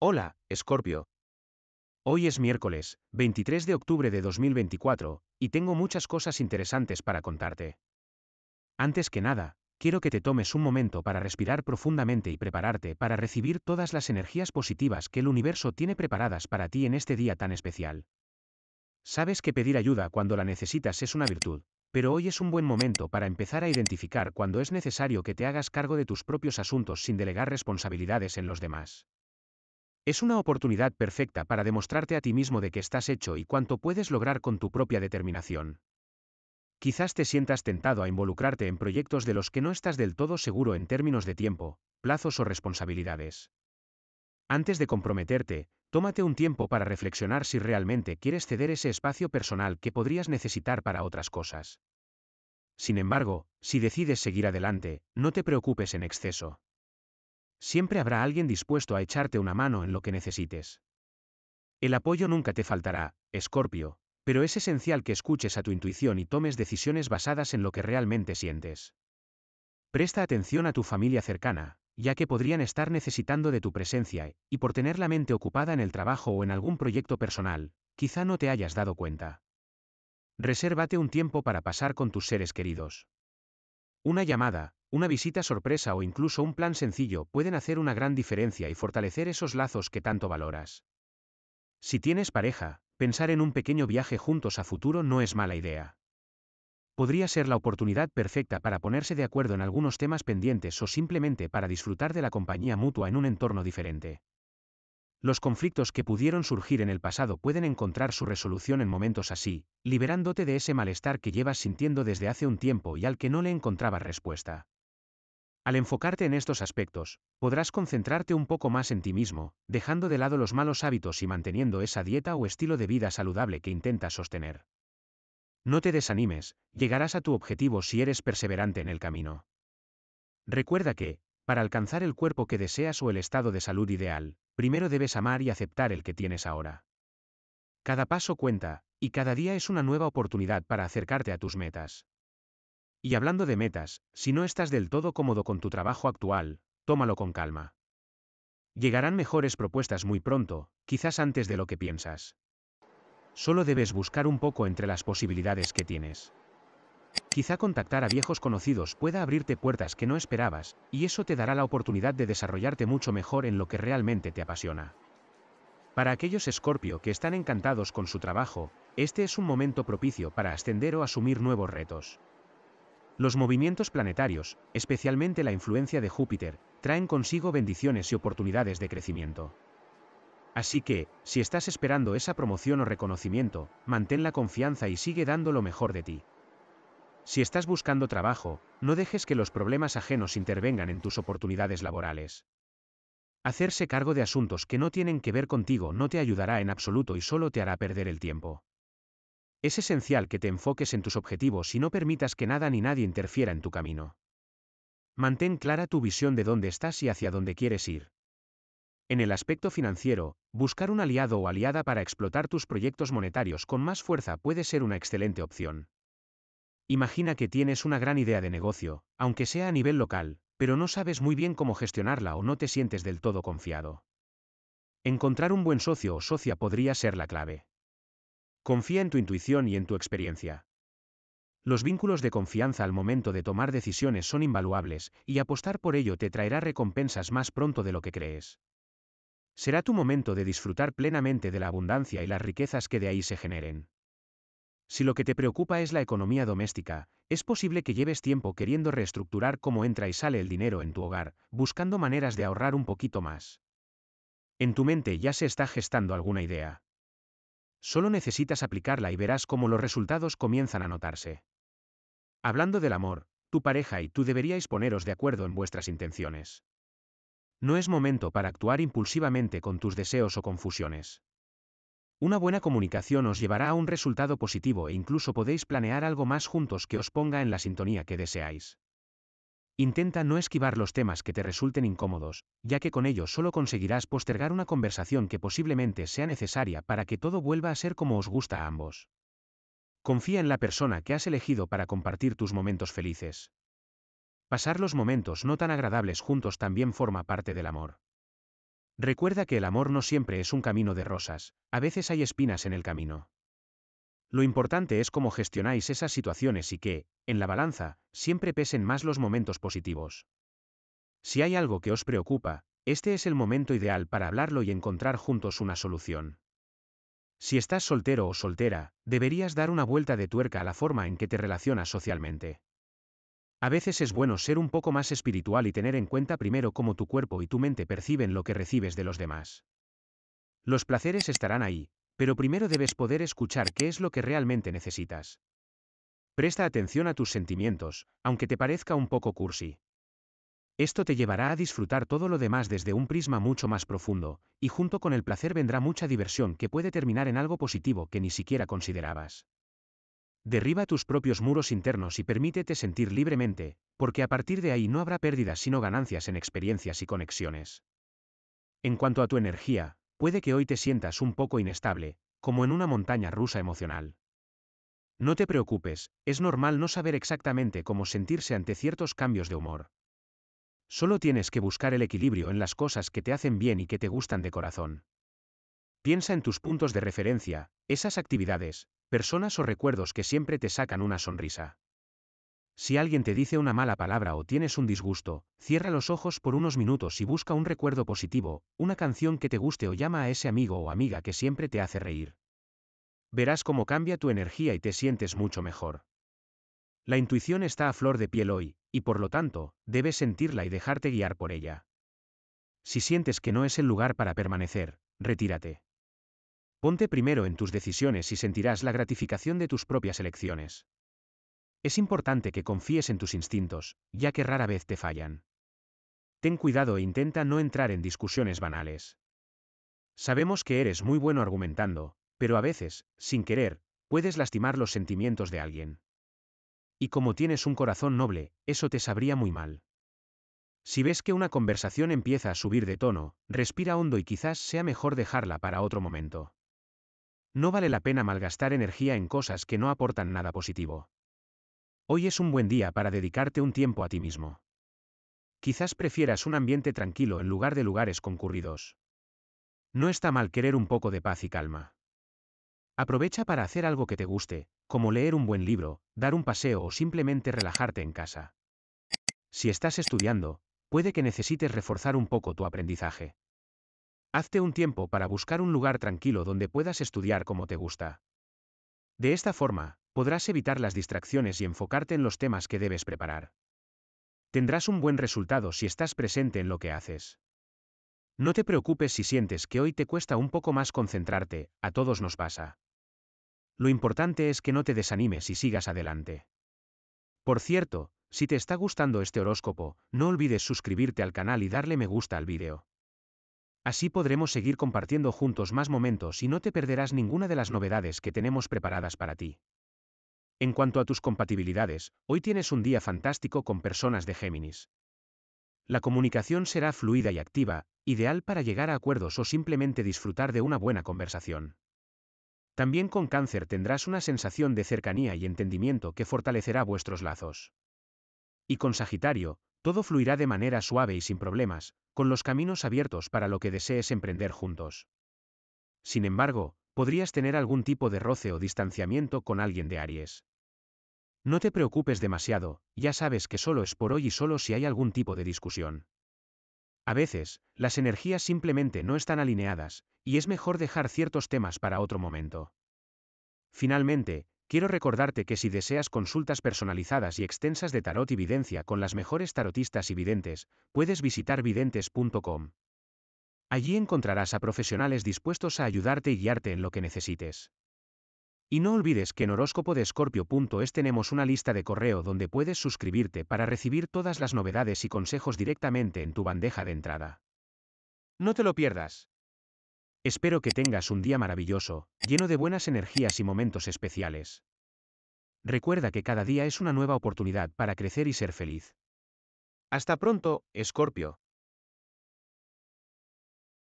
Hola, Escorpio. Hoy es miércoles, 23 de octubre de 2024, y tengo muchas cosas interesantes para contarte. Antes que nada, quiero que te tomes un momento para respirar profundamente y prepararte para recibir todas las energías positivas que el universo tiene preparadas para ti en este día tan especial. Sabes que pedir ayuda cuando la necesitas es una virtud, pero hoy es un buen momento para empezar a identificar cuando es necesario que te hagas cargo de tus propios asuntos sin delegar responsabilidades en los demás. Es una oportunidad perfecta para demostrarte a ti mismo de que estás hecho y cuánto puedes lograr con tu propia determinación. Quizás te sientas tentado a involucrarte en proyectos de los que no estás del todo seguro en términos de tiempo, plazos o responsabilidades. Antes de comprometerte, tómate un tiempo para reflexionar si realmente quieres ceder ese espacio personal que podrías necesitar para otras cosas. Sin embargo, si decides seguir adelante, no te preocupes en exceso. Siempre habrá alguien dispuesto a echarte una mano en lo que necesites. El apoyo nunca te faltará, Escorpio, pero es esencial que escuches a tu intuición y tomes decisiones basadas en lo que realmente sientes. Presta atención a tu familia cercana, ya que podrían estar necesitando de tu presencia, y por tener la mente ocupada en el trabajo o en algún proyecto personal, quizá no te hayas dado cuenta. Resérvate un tiempo para pasar con tus seres queridos. Una llamada, una visita sorpresa o incluso un plan sencillo pueden hacer una gran diferencia y fortalecer esos lazos que tanto valoras. Si tienes pareja, pensar en un pequeño viaje juntos a futuro no es mala idea. Podría ser la oportunidad perfecta para ponerse de acuerdo en algunos temas pendientes o simplemente para disfrutar de la compañía mutua en un entorno diferente. Los conflictos que pudieron surgir en el pasado pueden encontrar su resolución en momentos así, liberándote de ese malestar que llevas sintiendo desde hace un tiempo y al que no le encontrabas respuesta. Al enfocarte en estos aspectos, podrás concentrarte un poco más en ti mismo, dejando de lado los malos hábitos y manteniendo esa dieta o estilo de vida saludable que intentas sostener. No te desanimes, llegarás a tu objetivo si eres perseverante en el camino. Recuerda que, para alcanzar el cuerpo que deseas o el estado de salud ideal, primero debes amar y aceptar el que tienes ahora. Cada paso cuenta, y cada día es una nueva oportunidad para acercarte a tus metas. Y hablando de metas, si no estás del todo cómodo con tu trabajo actual, tómalo con calma. Llegarán mejores propuestas muy pronto, quizás antes de lo que piensas. Solo debes buscar un poco entre las posibilidades que tienes. Quizá contactar a viejos conocidos pueda abrirte puertas que no esperabas, y eso te dará la oportunidad de desarrollarte mucho mejor en lo que realmente te apasiona. Para aquellos Escorpio que están encantados con su trabajo, este es un momento propicio para ascender o asumir nuevos retos. Los movimientos planetarios, especialmente la influencia de Júpiter, traen consigo bendiciones y oportunidades de crecimiento. Así que, si estás esperando esa promoción o reconocimiento, mantén la confianza y sigue dando lo mejor de ti. Si estás buscando trabajo, no dejes que los problemas ajenos intervengan en tus oportunidades laborales. Hacerse cargo de asuntos que no tienen que ver contigo no te ayudará en absoluto y solo te hará perder el tiempo. Es esencial que te enfoques en tus objetivos y no permitas que nada ni nadie interfiera en tu camino. Mantén clara tu visión de dónde estás y hacia dónde quieres ir. En el aspecto financiero, buscar un aliado o aliada para explotar tus proyectos monetarios con más fuerza puede ser una excelente opción. Imagina que tienes una gran idea de negocio, aunque sea a nivel local, pero no sabes muy bien cómo gestionarla o no te sientes del todo confiado. Encontrar un buen socio o socia podría ser la clave. Confía en tu intuición y en tu experiencia. Los vínculos de confianza al momento de tomar decisiones son invaluables, y apostar por ello te traerá recompensas más pronto de lo que crees. Será tu momento de disfrutar plenamente de la abundancia y las riquezas que de ahí se generen. Si lo que te preocupa es la economía doméstica, es posible que lleves tiempo queriendo reestructurar cómo entra y sale el dinero en tu hogar, buscando maneras de ahorrar un poquito más. En tu mente ya se está gestando alguna idea. Solo necesitas aplicarla y verás cómo los resultados comienzan a notarse. Hablando del amor, tu pareja y tú deberíais poneros de acuerdo en vuestras intenciones. No es momento para actuar impulsivamente con tus deseos o confusiones. Una buena comunicación os llevará a un resultado positivo e incluso podéis planear algo más juntos que os ponga en la sintonía que deseáis. Intenta no esquivar los temas que te resulten incómodos, ya que con ellos solo conseguirás postergar una conversación que posiblemente sea necesaria para que todo vuelva a ser como os gusta a ambos. Confía en la persona que has elegido para compartir tus momentos felices. Pasar los momentos no tan agradables juntos también forma parte del amor. Recuerda que el amor no siempre es un camino de rosas, a veces hay espinas en el camino. Lo importante es cómo gestionáis esas situaciones y que, en la balanza, siempre pesen más los momentos positivos. Si hay algo que os preocupa, este es el momento ideal para hablarlo y encontrar juntos una solución. Si estás soltero o soltera, deberías dar una vuelta de tuerca a la forma en que te relacionas socialmente. A veces es bueno ser un poco más espiritual y tener en cuenta primero cómo tu cuerpo y tu mente perciben lo que recibes de los demás. Los placeres estarán ahí, pero primero debes poder escuchar qué es lo que realmente necesitas. Presta atención a tus sentimientos, aunque te parezca un poco cursi. Esto te llevará a disfrutar todo lo demás desde un prisma mucho más profundo, y junto con el placer vendrá mucha diversión que puede terminar en algo positivo que ni siquiera considerabas. Derriba tus propios muros internos y permítete sentir libremente, porque a partir de ahí no habrá pérdidas sino ganancias en experiencias y conexiones. En cuanto a tu energía, Puede que hoy te sientas un poco inestable, como en una montaña rusa emocional. No te preocupes, es normal no saber exactamente cómo sentirse ante ciertos cambios de humor. Solo tienes que buscar el equilibrio en las cosas que te hacen bien y que te gustan de corazón. Piensa en tus puntos de referencia, esas actividades, personas o recuerdos que siempre te sacan una sonrisa. Si alguien te dice una mala palabra o tienes un disgusto, cierra los ojos por unos minutos y busca un recuerdo positivo, una canción que te guste o llama a ese amigo o amiga que siempre te hace reír. Verás cómo cambia tu energía y te sientes mucho mejor. La intuición está a flor de piel hoy, y por lo tanto, debes sentirla y dejarte guiar por ella. Si sientes que no es el lugar para permanecer, retírate. Ponte primero en tus decisiones y sentirás la gratificación de tus propias elecciones. Es importante que confíes en tus instintos, ya que rara vez te fallan. Ten cuidado e intenta no entrar en discusiones banales. Sabemos que eres muy bueno argumentando, pero a veces, sin querer, puedes lastimar los sentimientos de alguien. Y como tienes un corazón noble, eso te sabría muy mal. Si ves que una conversación empieza a subir de tono, respira hondo y quizás sea mejor dejarla para otro momento. No vale la pena malgastar energía en cosas que no aportan nada positivo. Hoy es un buen día para dedicarte un tiempo a ti mismo. Quizás prefieras un ambiente tranquilo en lugar de lugares concurridos. No está mal querer un poco de paz y calma. Aprovecha para hacer algo que te guste, como leer un buen libro, dar un paseo o simplemente relajarte en casa. Si estás estudiando, puede que necesites reforzar un poco tu aprendizaje. Hazte un tiempo para buscar un lugar tranquilo donde puedas estudiar como te gusta. De esta forma, podrás evitar las distracciones y enfocarte en los temas que debes preparar. Tendrás un buen resultado si estás presente en lo que haces. No te preocupes si sientes que hoy te cuesta un poco más concentrarte, a todos nos pasa. Lo importante es que no te desanimes y sigas adelante. Por cierto, si te está gustando este horóscopo, no olvides suscribirte al canal y darle me gusta al vídeo. Así podremos seguir compartiendo juntos más momentos y no te perderás ninguna de las novedades que tenemos preparadas para ti. En cuanto a tus compatibilidades, hoy tienes un día fantástico con personas de Géminis. La comunicación será fluida y activa, ideal para llegar a acuerdos o simplemente disfrutar de una buena conversación. También con cáncer tendrás una sensación de cercanía y entendimiento que fortalecerá vuestros lazos. Y con Sagitario, todo fluirá de manera suave y sin problemas, con los caminos abiertos para lo que desees emprender juntos. Sin embargo, podrías tener algún tipo de roce o distanciamiento con alguien de Aries. No te preocupes demasiado, ya sabes que solo es por hoy y solo si hay algún tipo de discusión. A veces, las energías simplemente no están alineadas, y es mejor dejar ciertos temas para otro momento. Finalmente, quiero recordarte que si deseas consultas personalizadas y extensas de tarot y videncia con las mejores tarotistas y videntes, puedes visitar videntes.com. Allí encontrarás a profesionales dispuestos a ayudarte y guiarte en lo que necesites. Y no olvides que en horóscopo de escorpio.es tenemos una lista de correo donde puedes suscribirte para recibir todas las novedades y consejos directamente en tu bandeja de entrada. No te lo pierdas. Espero que tengas un día maravilloso, lleno de buenas energías y momentos especiales. Recuerda que cada día es una nueva oportunidad para crecer y ser feliz. Hasta pronto, Escorpio.